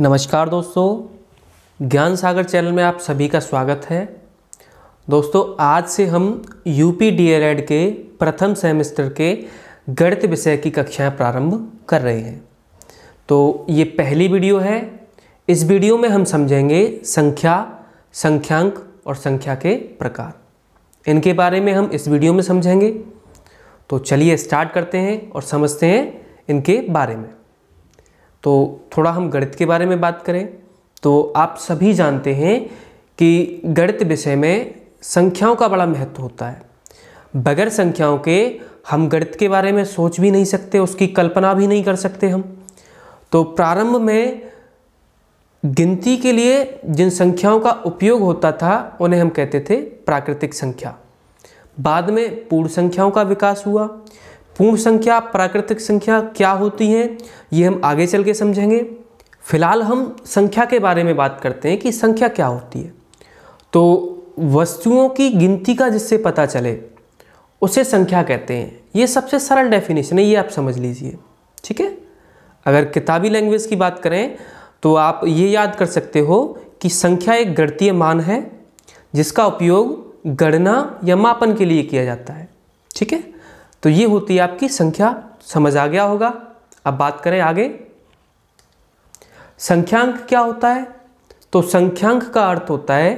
नमस्कार दोस्तों ज्ञान सागर चैनल में आप सभी का स्वागत है दोस्तों आज से हम यूपी डीएलएड के प्रथम सेमेस्टर के गणित विषय की कक्षाएं प्रारंभ कर रहे हैं तो ये पहली वीडियो है इस वीडियो में हम समझेंगे संख्या संख्यांक और संख्या के प्रकार इनके बारे में हम इस वीडियो में समझेंगे तो चलिए स्टार्ट करते हैं और समझते हैं इनके बारे में तो थोड़ा हम गणित के बारे में बात करें तो आप सभी जानते हैं कि गणित विषय में संख्याओं का बड़ा महत्व होता है बगैर संख्याओं के हम गणित के बारे में सोच भी नहीं सकते उसकी कल्पना भी नहीं कर सकते हम तो प्रारंभ में गिनती के लिए जिन संख्याओं का उपयोग होता था उन्हें हम कहते थे प्राकृतिक संख्या बाद में पूर्ण संख्याओं का विकास हुआ पूर्ण संख्या प्राकृतिक संख्या क्या होती है ये हम आगे चल के समझेंगे फिलहाल हम संख्या के बारे में बात करते हैं कि संख्या क्या होती है तो वस्तुओं की गिनती का जिससे पता चले उसे संख्या कहते हैं ये सबसे सरल डेफिनेशन है ये आप समझ लीजिए ठीक है अगर किताबी लैंग्वेज की बात करें तो आप ये याद कर सकते हो कि संख्या एक गणतीय मान है जिसका उपयोग गणना या मापन के लिए किया जाता है ठीक है तो ये होती है आपकी संख्या समझ आ गया होगा अब बात करें आगे संख्यांक क्या होता है तो संख्यांक का अर्थ होता है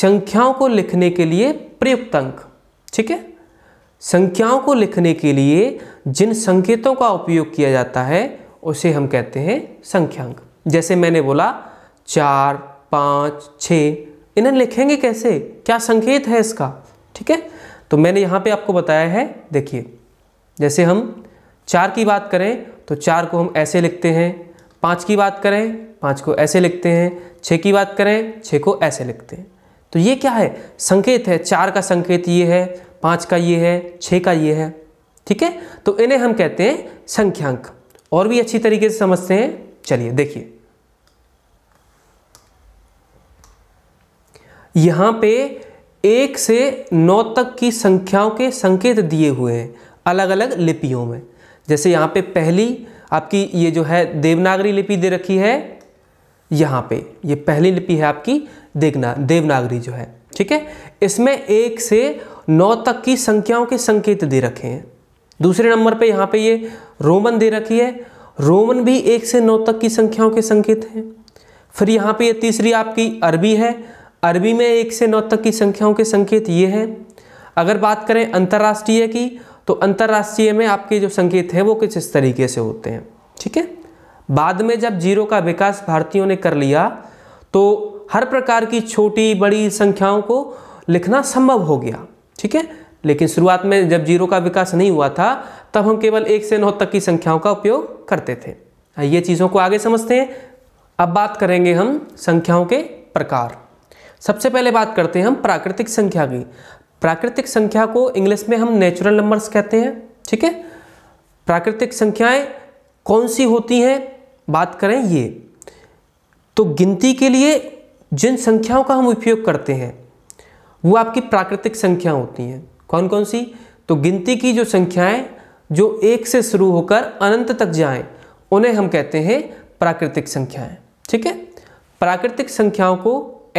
संख्याओं को लिखने के लिए प्रयुक्त अंक ठीक है संख्याओं को लिखने के लिए जिन संकेतों का उपयोग किया जाता है उसे हम कहते हैं संख्यांक जैसे मैंने बोला चार पाँच छ इन्हें लिखेंगे कैसे क्या संकेत है इसका ठीक है तो मैंने यहाँ पे आपको बताया है देखिए जैसे हम चार की बात करें तो चार को हम ऐसे लिखते हैं पाँच की बात करें पाँच को ऐसे लिखते हैं छः की बात करें छः को ऐसे लिखते हैं तो ये क्या है संकेत है चार का संकेत ये है पाँच का ये है छः का ये है ठीक है तो इन्हें हम कहते हैं संख्यांक और भी अच्छी तरीके से समझते हैं चलिए देखिए यहाँ पे एक से नौ तक की संख्याओं के संकेत दिए हुए हैं अलग अलग लिपियों में जैसे यहाँ पे पहली आपकी ये जो है देवनागरी लिपि दे रखी है यहाँ पे ये पहली लिपि है आपकी देवना देवनागरी जो है ठीक है इसमें एक से नौ तक की संख्याओं के संकेत दे रखे हैं दूसरे नंबर पे यहाँ पे ये रोमन दे रखी है रोमन भी एक से नौ तक की संख्याओं के संकेत हैं फिर यहाँ पे ये तीसरी आपकी अरबी है अरबी में एक से नौ तक की संख्याओं के संकेत ये हैं अगर बात करें अंतर्राष्ट्रीय की तो अंतर्राष्ट्रीय में आपके जो संकेत हैं वो किस इस तरीके से होते हैं ठीक है बाद में जब जीरो का विकास भारतीयों ने कर लिया तो हर प्रकार की छोटी बड़ी संख्याओं को लिखना संभव हो गया ठीक है लेकिन शुरुआत में जब जीरो का विकास नहीं हुआ था तब हम केवल एक से नौ तक की संख्याओं का उपयोग करते थे ये चीज़ों को आगे समझते हैं अब बात करेंगे हम संख्याओं के प्रकार सबसे पहले बात करते हैं हम प्राकृतिक संख्या की प्राकृतिक संख्या को इंग्लिश में हम नेचुरल नंबर्स कहते हैं ठीक है प्राकृतिक संख्याएं कौन सी होती हैं बात करें ये तो गिनती के लिए जिन संख्याओं का हम उपयोग करते हैं वो आपकी प्राकृतिक संख्या होती हैं कौन कौन सी तो गिनती की जो संख्याएं जो एक से शुरू होकर अनंत तक जाएं उन्हें हम कहते हैं प्राकृतिक संख्याएं ठीक है प्राकृतिक संख्याओं को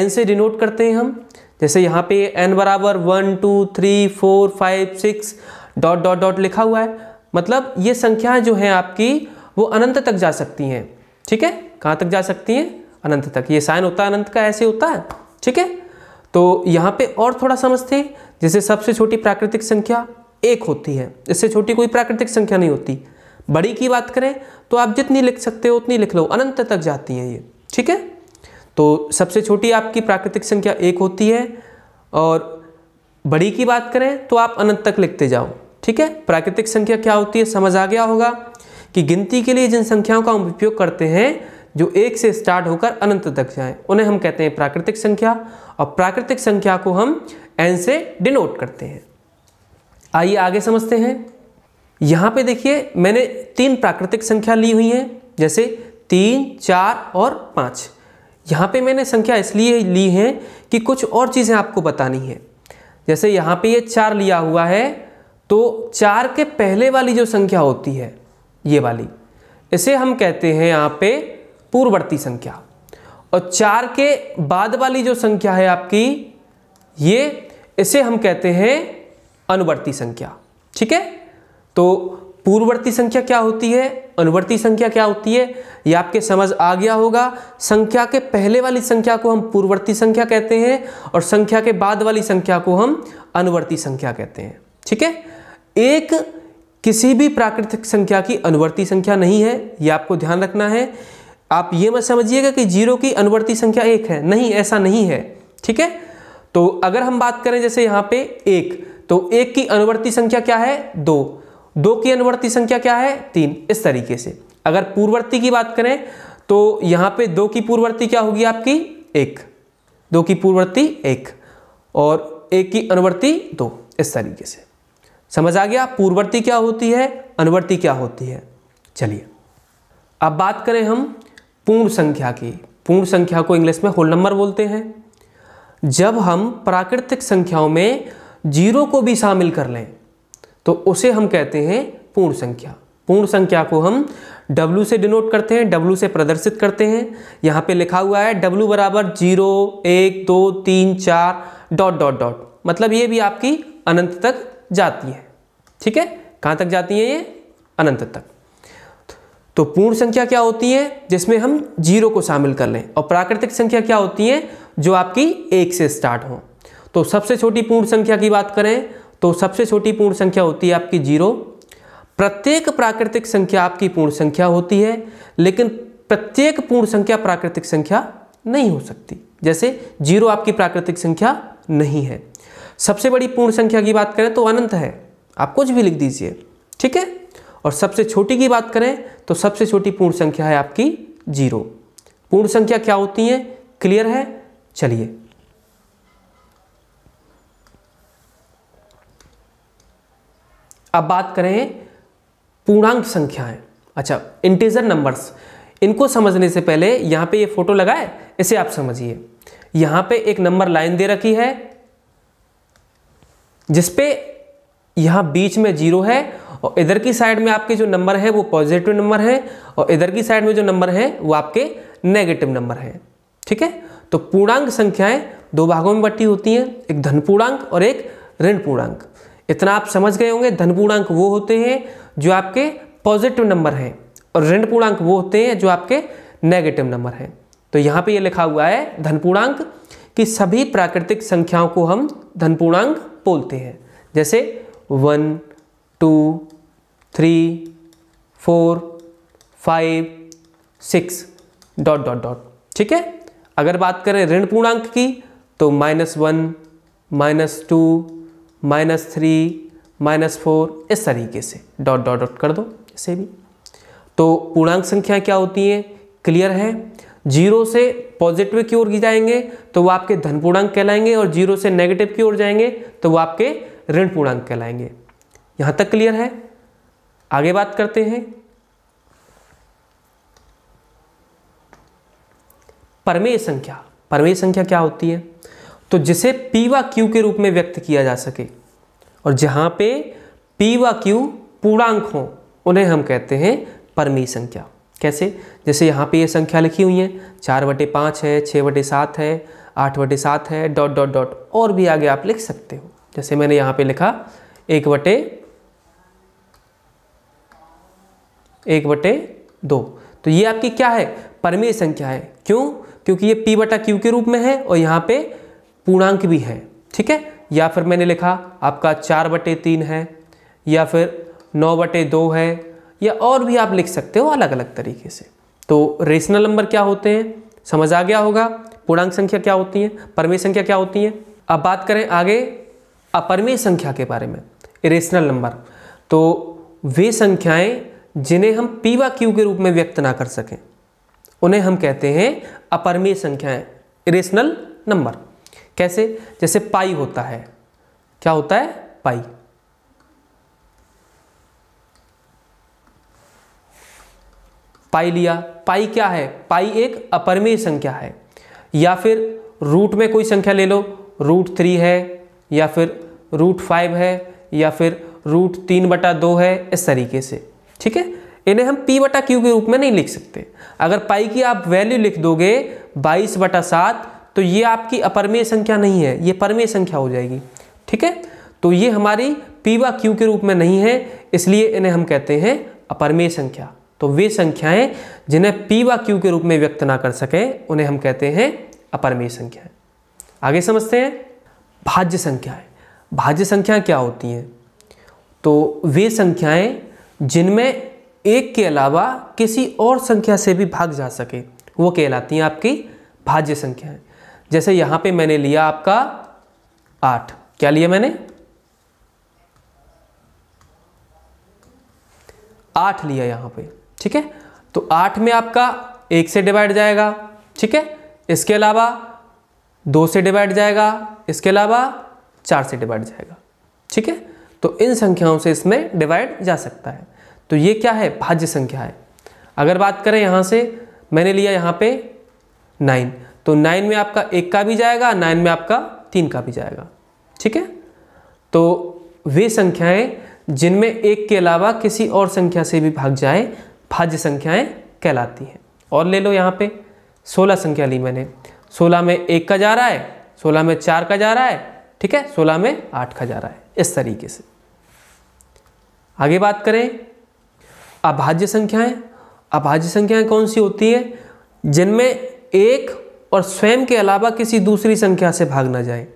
एन से डिनोट करते हैं हम जैसे यहाँ पे एन बराबर one two three four five six dot dot dot लिखा हुआ है मतलब ये संख्याएं जो हैं आपकी वो अनंत तक जा सकती हैं ठीक है कहाँ तक जा सकती हैं अनंत तक ये साइन होता है अनंत का ऐसे होता है ठीक है तो यहाँ पे और थोड़ा समझते हैं जैसे सबसे छोटी प्राकृतिक संख्या एक होती है इससे छोटी कोई प्राकृतिक संख्या नहीं होती बड़ी की बात करें तो आप जितनी लिख सकते हो उतनी लिख लो अनंत तक जाती हैं ये ठीक है तो सबसे छोटी आपकी प्राकृतिक संख्या एक होती है और बड़ी की बात करें तो आप अनंत तक लिखते जाओ ठीक है प्राकृतिक संख्या क्या होती है समझ आ गया होगा कि गिनती के लिए जिन संख्याओं का हम उपयोग करते हैं जो एक से स्टार्ट होकर अनंत तक जाए उन्हें हम कहते हैं प्राकृतिक संख्या और प्राकृतिक संख्या को हम एन से डिनोट करते हैं आइए आगे समझते हैं यहाँ पे देखिए मैंने तीन प्राकृतिक संख्या ली हुई हैं जैसे तीन चार और पाँच यहाँ पे मैंने संख्या इसलिए ली है कि कुछ और चीज़ें आपको बतानी है जैसे यहाँ पे ये चार लिया हुआ है तो चार के पहले वाली जो संख्या होती है ये वाली इसे हम कहते हैं यहाँ पे पूर्ववर्ती संख्या और चार के बाद वाली जो संख्या है आपकी ये इसे हम कहते हैं अनुवर्ती संख्या ठीक है तो पूर्ववर्ती संख्या क्या होती है अनुवर्ती संख्या क्या होती है ये आपके समझ आ गया होगा संख्या के पहले वाली संख्या को हम पूर्ववर्ती संख्या कहते हैं और संख्या के बाद वाली संख्या को हम अनुवर्ती संख्या कहते हैं ठीक है एक किसी भी प्राकृतिक संख्या की अनुवर्ती संख्या नहीं है यह आपको ध्यान रखना है आप ये मत समझिएगा कि जीरो की अनुवर्ती संख्या एक है नहीं ऐसा नहीं है ठीक है तो अगर हम बात करें जैसे यहाँ पे एक तो एक की अनुवर्ती संख्या क्या है दो दो की अनुवर्ती संख्या क्या है तीन इस तरीके से अगर पूर्ववर्ती की बात करें तो यहाँ पे दो की पूर्ववर्ती क्या होगी आपकी एक दो की पूर्ववर्ती एक और एक की अनुवर्ती दो इस तरीके से समझ आ गया पूर्ववर्ती क्या होती है अनुवर्ती क्या होती है चलिए अब बात करें हम पूर्ण संख्या की पूर्ण संख्या को इंग्लिश में होल नंबर बोलते हैं जब हम प्राकृतिक संख्याओं में जीरो को भी शामिल कर लें तो उसे हम कहते हैं पूर्ण संख्या पूर्ण संख्या को हम W से डिनोट करते हैं W से प्रदर्शित करते हैं यहाँ पे लिखा हुआ है W बराबर जीरो एक दो तीन चार डॉट डॉट डॉट मतलब ये भी आपकी अनंत तक जाती है ठीक है कहाँ तक जाती है ये अनंत तक तो पूर्ण संख्या क्या होती है जिसमें हम जीरो को शामिल कर लें और प्राकृतिक संख्या क्या होती है जो आपकी एक से स्टार्ट हो तो सबसे छोटी पूर्ण संख्या की बात करें तो सबसे छोटी पूर्ण संख्या होती है आपकी जीरो प्रत्येक प्राकृतिक संख्या आपकी पूर्ण संख्या होती है लेकिन प्रत्येक पूर्ण संख्या प्राकृतिक संख्या नहीं हो सकती जैसे जीरो आपकी प्राकृतिक संख्या नहीं है सबसे बड़ी पूर्ण संख्या की बात करें तो अनंत है आप कुछ भी लिख दीजिए ठीक है और सबसे छोटी की बात करें तो सबसे छोटी पूर्ण संख्या है आपकी जीरो पूर्ण संख्या क्या होती है क्लियर है चलिए अब बात करें पूर्णांक संख्याएं अच्छा इंटीजर नंबर्स इनको समझने से पहले यहां पे ये फोटो लगाए इसे आप समझिए यहां पे एक नंबर लाइन दे रखी है जिसपे यहां बीच में जीरो है और इधर की साइड में आपके जो नंबर है वो पॉजिटिव नंबर है और इधर की साइड में जो नंबर है वो आपके नेगेटिव नंबर है ठीक है तो पूर्णांक संख्याएं दो भागों में बटी होती हैं एक धन पूर्णांक और एक ऋण पूर्णांक इतना आप समझ गए होंगे धन पूर्णांक वो होते हैं जो आपके पॉजिटिव नंबर हैं और ऋण पूर्णांक वो होते हैं जो आपके नेगेटिव नंबर हैं तो यहाँ पे ये लिखा हुआ है धन पूर्णांक कि सभी प्राकृतिक संख्याओं को हम धन पूर्णांक बोलते हैं जैसे one two three four five six dot dot dot ठीक है अगर बात करें ऋण पूर्णांक की तो minus one minus two minus three minus four इस तरीके से डॉट डॉट डॉट कर दो इसे भी तो पूर्णांक संख्या क्या होती है क्लियर है जीरो से पॉजिटिव की ओर जाएंगे तो वो आपके धन पूर्णांक कहलाएंगे और जीरो से नेगेटिव की ओर जाएंगे तो वो आपके ऋण पूर्णांक कहलाएंगे यहां तक क्लियर है आगे बात करते हैं परमेय संख्या परमेय संख्या क्या होती है तो जिसे पी व क्यू के रूप में व्यक्त किया जा सके और जहां पे पी व क्यू पूर्णांक हो उन्हें हम कहते हैं परमी संख्या कैसे जैसे यहाँ पे ये संख्या लिखी हुई है चार बटे पाँच है छः बटे सात है आठ बटे सात है डॉट डॉट डॉट और भी आगे आप लिख सकते हो जैसे मैंने यहाँ पे लिखा एक बटे एक बटे दो तो ये आपकी क्या है परमीय संख्या है क्यों क्योंकि ये पी बटा क्यू के रूप में है और यहाँ पे पूर्णांक भी हैं ठीक है या फिर मैंने लिखा आपका चार बटे तीन है या फिर नौ बटे दो है या और भी आप लिख सकते हो अलग अलग तरीके से तो रेशनल नंबर क्या होते हैं समझ आ गया होगा पूर्णांक संख्या क्या होती है परमेय संख्या क्या होती है अब बात करें आगे अपरमेय संख्या के बारे में इरेशनल नंबर तो वे संख्याएं जिन्हें हम पी व क्यू के रूप में व्यक्त ना कर सकें उन्हें हम कहते हैं अपरमेय संख्याएं इरेशनल नंबर कैसे जैसे पाई होता है क्या होता है पाई पाई लिया पाई क्या है पाई एक अपरमेय संख्या है या फिर रूट में कोई संख्या ले लो रूट थ्री है या फिर रूट फाइव है या फिर रूट तीन बटा दो है इस तरीके से ठीक है इन्हें हम पी बटा क्यू के रूप में नहीं लिख सकते अगर पाई की आप वैल्यू लिख दोगे बाईस बटा सात तो ये आपकी अपरमेय संख्या नहीं है ये परमेय संख्या हो जाएगी ठीक है तो ये हमारी पीवा व क्यू के रूप में नहीं है इसलिए इन्हें हम कहते हैं अपरमेय संख्या तो वे संख्याएं जिन्हें पीवा व क्यू के रूप में व्यक्त ना कर सकें उन्हें हम कहते हैं अपरमेय संख्याएं आगे समझते हैं भाज्य संख्याएं भाज्य संख्याएं क्या होती हैं तो वे संख्याएं जिनमें एक के अलावा किसी और संख्या से भी भाग जा सके वो कहलाती हैं आपकी भाज्य संख्याएं जैसे यहां पे मैंने लिया आपका आठ क्या लिया मैंने आठ लिया यहां पे ठीक है तो आठ में आपका एक से डिवाइड जाएगा ठीक है इसके अलावा दो से डिवाइड जाएगा इसके अलावा चार से डिवाइड जाएगा ठीक है तो इन संख्याओं से इसमें डिवाइड जा सकता है तो ये क्या है भाज्य संख्या है अगर बात करें यहां से मैंने लिया यहां पे नाइन तो नाइन में आपका एक का भी जाएगा नाइन में आपका तीन का भी जाएगा ठीक है तो वे संख्याएं जिनमें एक के अलावा किसी और संख्या से भी भाग जाए भाज्य संख्याएं कहलाती हैं और ले लो यहाँ पे सोलह संख्या ली मैंने सोलह में एक का जा रहा है सोलह में चार का जा रहा है ठीक है सोलह में आठ का जा रहा है इस तरीके से आगे बात करें अभाज्य संख्याएं अभाज्य संख्याएं कौन सी होती हैं जिनमें एक और स्वयं के अलावा किसी दूसरी संख्या से भाग ना जाए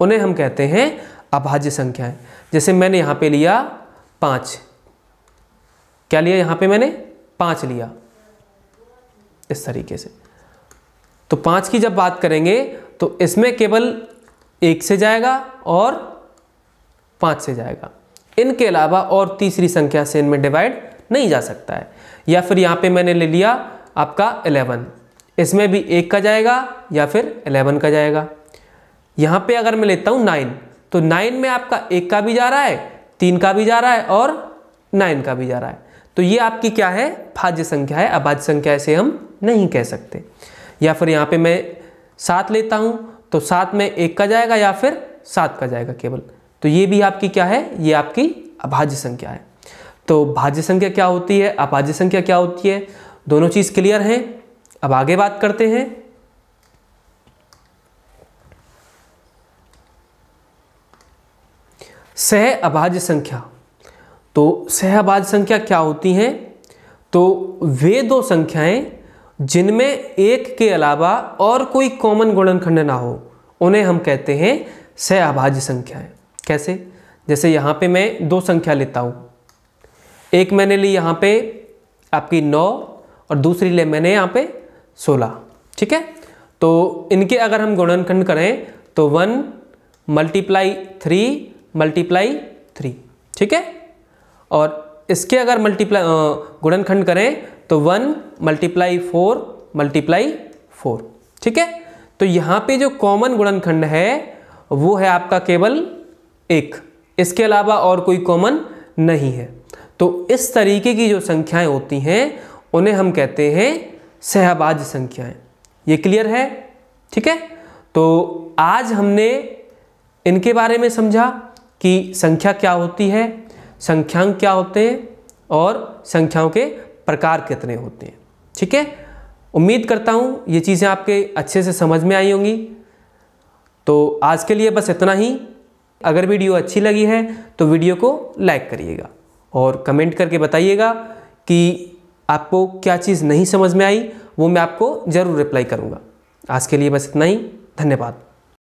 उन्हें हम कहते हैं अभाज्य संख्याएं है। जैसे मैंने यहां पे लिया पांच क्या लिया यहां पे मैंने पांच लिया इस तरीके से तो पांच की जब बात करेंगे तो इसमें केवल एक से जाएगा और पांच से जाएगा इनके अलावा और तीसरी संख्या से इनमें डिवाइड नहीं जा सकता है या फिर यहां पे मैंने ले लिया आपका एलेवन इसमें भी एक का जाएगा या फिर एलेवन का जाएगा यहाँ पे अगर मैं लेता हूँ नाइन तो नाइन में आपका एक का भी जा रहा है तीन का भी जा रहा है और नाइन का भी जा रहा है तो ये आपकी क्या है भाज्य संख्या है अभाज्य संख्या ऐसे हम नहीं कह सकते या फिर यहाँ पे मैं सात लेता हूँ तो सात में एक का जाएगा या फिर सात का जाएगा केवल तो ये भी आपकी क्या है ये आपकी अभाज्य संख्या है तो भाज्य संख्या क्या होती है अभाज्य संख्या क्या होती है दोनों चीज़ क्लियर हैं अब आगे बात करते हैं सह अभाज्य संख्या तो सह अभाज्य संख्या क्या होती हैं तो वे दो संख्याएं जिनमें एक के अलावा और कोई कॉमन गुणनखंड ना हो उन्हें हम कहते हैं सह अभाज्य संख्याएं कैसे जैसे यहां पे मैं दो संख्या लेता हूं एक मैंने ली यहां पे आपकी नौ और दूसरी ले मैंने यहां पे सोलह ठीक है तो इनके अगर हम गुणनखंड करें तो one multiply three multiply three ठीक है और इसके अगर मल्टीप्लाई गुणनखंड करें तो one multiply four multiply four ठीक है तो यहाँ पे जो कॉमन गुणनखंड है वो है आपका केवल एक इसके अलावा और कोई कॉमन नहीं है तो इस तरीके की जो संख्याएं होती हैं उन्हें हम कहते हैं सहबाज संख्याएं ये क्लियर है ठीक है तो आज हमने इनके बारे में समझा कि संख्या क्या होती है संख्यांक क्या होते हैं और संख्याओं के प्रकार कितने होते हैं ठीक है उम्मीद करता हूँ ये चीज़ें आपके अच्छे से समझ में आई होंगी तो आज के लिए बस इतना ही अगर वीडियो अच्छी लगी है तो वीडियो को लाइक करिएगा और कमेंट करके बताइएगा कि आपको क्या चीज़ नहीं समझ में आई वो मैं आपको ज़रूर रिप्लाई करूँगा आज के लिए बस इतना ही धन्यवाद